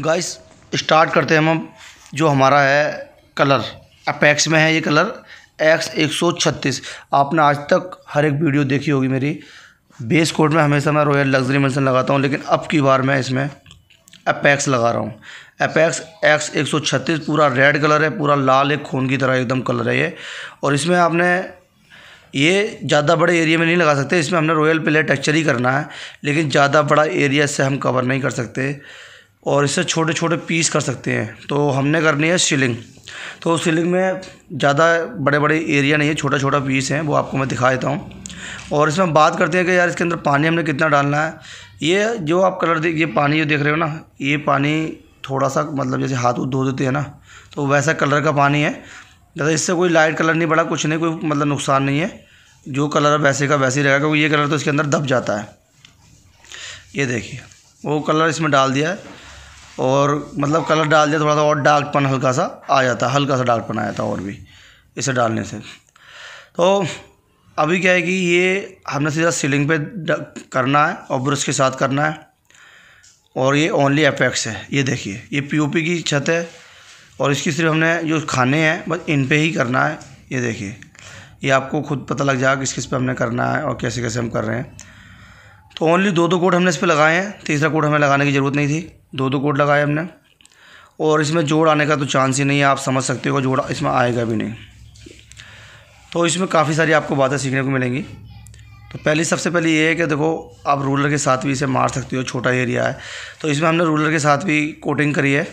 guys start करते हैं हम जो हमारा है कलर अपेक्स में है ये कलर एक्स एक सौ छत्तीस आपने आज तक हर एक वीडियो देखी होगी मेरी बेस कोट में हमेशा मैं रॉयल लग्जरी मेंशन लगाता हूँ लेकिन अब की बार मैं इसमें अपेक्स लगा रहा हूँ अपेक्स एक्स एक सौ छत्तीस पूरा रेड कलर है पूरा लाल एक खून की तरह एकदम कलर है ये और इसमें आपने ये ज़्यादा बड़े एरिया में नहीं लगा सकते इसमें हमने रॉयल प्ले टेक्चर ही करना है लेकिन ज़्यादा बड़ा एरिया से हम कवर नहीं कर सकते और इससे छोटे छोटे पीस कर सकते हैं तो हमने करनी है सीलिंग तो सीलिंग में ज़्यादा बड़े बड़े एरिया नहीं है छोटा छोटा पीस है वो आपको मैं दिखा देता हूँ और इसमें बात करते हैं कि यार इसके अंदर पानी हमने कितना डालना है ये जो आप कलर देख ये पानी जो देख रहे हो ना ये पानी थोड़ा सा मतलब जैसे हाथ धो देते हैं ना तो वैसा कलर का पानी है ज़्यादा इससे कोई लाइट कलर नहीं पड़ा कुछ नहीं कोई मतलब नुकसान नहीं है जो कलर वैसे का वैसे ही रहेगा क्योंकि ये कलर तो इसके अंदर दब जाता है ये देखिए वो कलर इसमें डाल दिया है और मतलब कलर डाल दिया थोड़ा सा और डार्कपन हल्का सा आ जाता हल्का सा डार्कपन आ जाता और भी इसे डालने से तो अभी क्या है कि ये हमने सीधा सीलिंग पे करना है और ब्रश के साथ करना है और ये ओनली एपेक्स है ये देखिए ये पीओपी की छत है और इसकी सिर्फ हमने जो खाने हैं बस इन पे ही करना है ये देखिए ये आपको खुद पता लग जाएगा किस किस पे हमने करना है और कैसे कैसे हम कर रहे हैं तो ओनली दो दो कोड हमने इस पर लगाए हैं तीसरा कोड हमें लगाने की ज़रूरत नहीं थी दो दो कोड लगाए हमने और इसमें जोड़ आने का तो चांस ही नहीं है आप समझ सकते हो जोड़ इसमें आएगा भी नहीं तो इसमें काफ़ी सारी आपको बातें सीखने को मिलेंगी तो पहली सबसे पहले ये है कि देखो आप रूलर के साथ भी इसे मार सकते हो छोटा एरिया है तो इसमें हमने रूलर के साथ भी कोटिंग करी है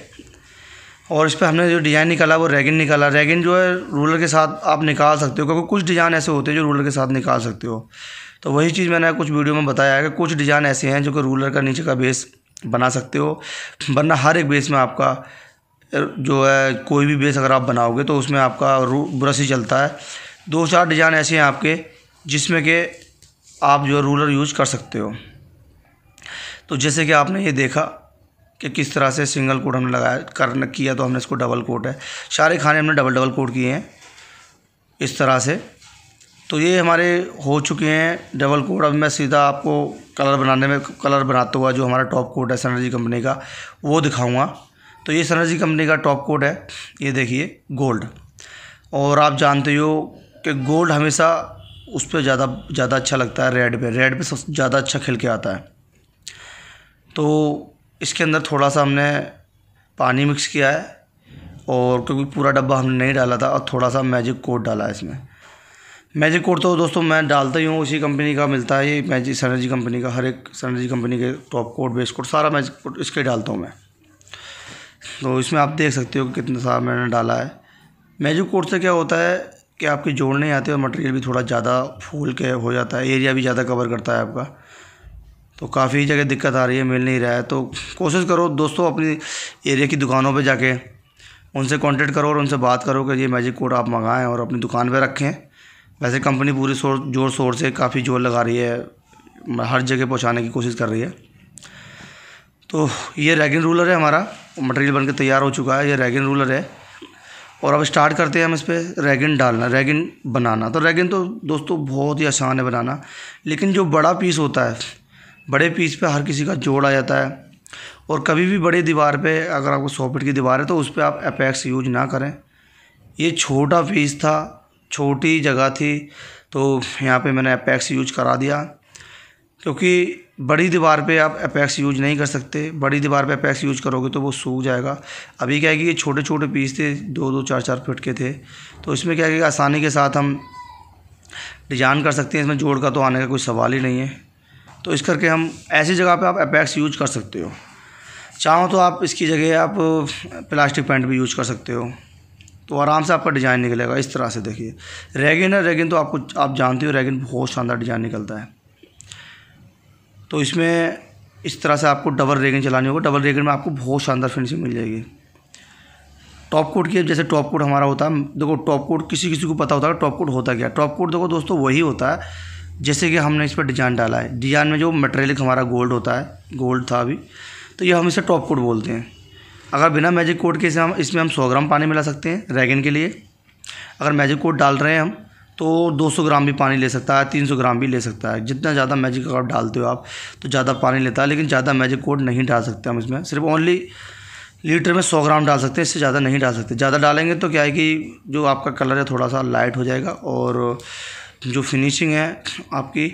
और इस पर हमने जो डिज़ाइन निकाला वो रैगिन निकाला रैगिन जो है रूलर के साथ आप निकाल सकते हो क्योंकि कुछ डिज़ाइन ऐसे होते हैं जो रूलर के साथ निकाल सकते हो तो वही चीज़ मैंने कुछ वीडियो में बताया है कि कुछ डिज़ाइन ऐसे हैं जो कि रूलर का नीचे का बेस बना सकते हो वरना हर एक बेस में आपका जो है कोई भी बेस अगर आप बनाओगे तो उसमें आपका ब्रश ही चलता है दो चार डिज़ाइन ऐसे हैं आपके जिसमें के आप जो रूलर यूज कर सकते हो तो जैसे कि आपने ये देखा कि किस तरह से सिंगल कोट हमने लगाया कर किया तो हमने इसको डबल कोट है सारे खाने हमने डबल डबल कोट किए हैं इस तरह से तो ये हमारे हो चुके हैं डबल कोट अब मैं सीधा आपको कलर बनाने में कलर बनाता हुआ जो हमारा टॉप कोट है सनर्जी कंपनी का वो दिखाऊंगा तो ये सनर्जी कंपनी का टॉप कोट है ये देखिए गोल्ड और आप जानते हो कि गोल्ड हमेशा उस पर ज़्यादा ज़्यादा अच्छा लगता है रेड पे रेड पे सबसे ज़्यादा अच्छा खिल के आता है तो इसके अंदर थोड़ा सा हमने पानी मिक्स किया है और क्योंकि पूरा डब्बा हमने नहीं डाला था और थोड़ा सा मैजिक कोट डाला है इसमें मैजिक कोड तो दोस्तों मैं डालता ही हूँ उसी कंपनी का मिलता है ये मैजिक सनर्जी कंपनी का हर एक सनर्जी कंपनी के टॉप कोड बेस कोड सारा मैजिक कोड इसके डालता हूँ मैं तो इसमें आप देख सकते हो कि कितना सारा मैंने डाला है मैजिक कोड से क्या होता है कि आपके जोड़ने आते हैं और मटेरियल भी थोड़ा ज़्यादा फूल के हो जाता है एरिया भी ज़्यादा कवर करता है आपका तो काफ़ी जगह दिक्कत आ रही है मिल नहीं रहा है तो कोशिश करो दोस्तों अपनी एरिया की दुकानों पर जाके उनसे कॉन्टेक्ट करो और उनसे बात करो कि ये मैजिक कोड आप मंगाएँ और अपनी दुकान पर रखें वैसे कंपनी पूरी शोर जोर शोर से काफ़ी जोर लगा रही है हर जगह पहुंचाने की कोशिश कर रही है तो ये रैगिन रूलर है हमारा मटेरियल बनकर तैयार हो चुका है ये रैगिन रूलर है और अब स्टार्ट करते हैं हम इस पर रैगिन डालना रैगिन बनाना तो रैगिन तो दोस्तों बहुत ही आसान है बनाना लेकिन जो बड़ा पीस होता है बड़े पीस पर हर किसी का जोड़ आ जाता है और कभी भी बड़ी दीवार पर अगर आपको सॉफिट की दीवार है तो उस पर आप अपैक्स यूज ना करें ये छोटा पीस था छोटी जगह थी तो यहाँ पे मैंने अपैक्स यूज करा दिया क्योंकि बड़ी दीवार पे आप अपैक्स यूज नहीं कर सकते बड़ी दीवार पे अपैक्स यूज करोगे तो वो सूख जाएगा अभी क्या है कि ये छोटे छोटे पीस थे दो दो चार चार फिट के थे तो इसमें क्या है कि आसानी के साथ हम डिजाइन कर सकते हैं इसमें जोड़ का तो आने का कोई सवाल ही नहीं है तो इस करके हम ऐसी जगह पर आप अपैक्स यूज कर सकते हो चाहो तो आप इसकी जगह आप प्लास्टिक पेंट भी यूज कर सकते हो तो आराम से आपका डिज़ाइन निकलेगा इस तरह से देखिए रेगिन है रेगिन तो आपको आप जानते हो रेगिन बहुत शानदार डिज़ाइन निकलता है तो इसमें इस तरह से आपको डबल रेगिन चलानी होगा डबल रेगिन में आपको बहुत शानदार फिनिशिंग मिल जाएगी टॉप कोट की जैसे टॉप कोट हमारा होता है देखो टॉप कोट किसी किसी को पता होता है टॉप कोट होता क्या टॉप कोट देखो दोस्तों वही होता है जैसे कि हमने इस पर डिजाइन डाला है डिजाइन में जो मटेरियल हमारा गोल्ड होता है गोल्ड था अभी तो ये हम इसे टॉप कोट बोलते हैं अगर बिना मैजिक कोड के हम इसमें हम सौ ग्राम पानी मिला सकते हैं रैगन के लिए अगर मैजिक कोड डाल रहे हैं हम तो 200 ग्राम भी पानी ले सकता है 300 ग्राम भी ले सकता है जितना ज़्यादा मैजिक अगर डालते हो आप तो ज़्यादा पानी लेता है लेकिन ज़्यादा मैजिक कोड नहीं डाल सकते हम इसमें सिर्फ ओनली लीटर में सौ ग्राम डाल सकते हैं इससे ज़्यादा नहीं डाल सकते ज़्यादा डालेंगे तो क्या है कि जो आपका कलर है थोड़ा सा लाइट हो जाएगा और जो फिनिशिंग है आपकी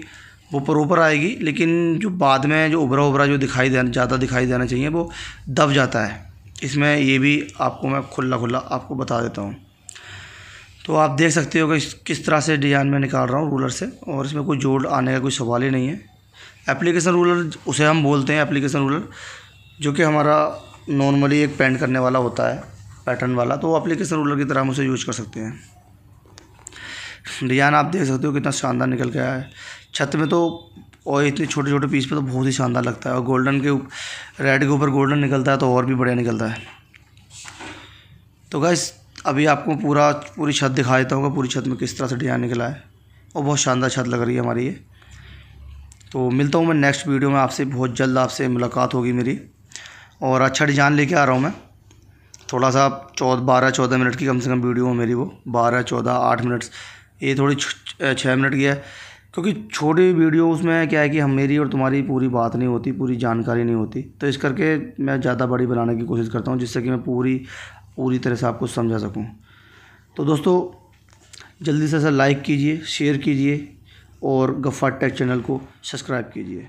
वो प्रॉपर आएगी लेकिन जो बाद में जो उभरा उभरा जो दिखाई देना ज़्यादा दिखाई देना चाहिए वो दब जाता है इसमें ये भी आपको मैं खुला खुला आपको बता देता हूँ तो आप देख सकते हो कि किस तरह से डिजाइन में निकाल रहा हूँ रूलर से और इसमें कोई जोड़ आने का कोई सवाल ही नहीं है एप्लीकेशन रूलर उसे हम बोलते हैं एप्लीकेशन रूलर जो कि हमारा नॉर्मली एक पेंट करने वाला होता है पैटर्न वाला तो एप्लीकेशन रूलर की तरह हम उसे यूज कर सकते हैं डिजाइन आप देख सकते हो कितना शानदार निकल गया है छत में तो और इतने छोटे छोटे पीस पे तो बहुत ही शानदार लगता है और गोल्डन के रेड के ऊपर गोल्डन निकलता है तो और भी बढ़िया निकलता है तो गैस अभी आपको पूरा पूरी छत दिखा देता हूँ पूरी छत में किस तरह से डिज़ाइन निकला है और बहुत शानदार छत लग रही है हमारी ये तो मिलता हूँ मैं नेक्स्ट वीडियो में आपसे बहुत जल्द आपसे मुलाकात होगी मेरी और अच्छा डिज़ाइन लेके आ रहा हूँ मैं थोड़ा सा चौदह बारह चौदह मिनट की कम से कम वीडियो हो मेरी वो बारह चौदह आठ मिनट ये थोड़ी छः मिनट की है क्योंकि छोटे वीडियोस में क्या है कि हम मेरी और तुम्हारी पूरी बात नहीं होती पूरी जानकारी नहीं होती तो इस करके मैं ज़्यादा बड़ी बनाने की कोशिश करता हूँ जिससे कि मैं पूरी पूरी तरह से आपको समझा सकूँ तो दोस्तों जल्दी से सर लाइक कीजिए शेयर कीजिए और गफ्फा टेक चैनल को सब्सक्राइब कीजिए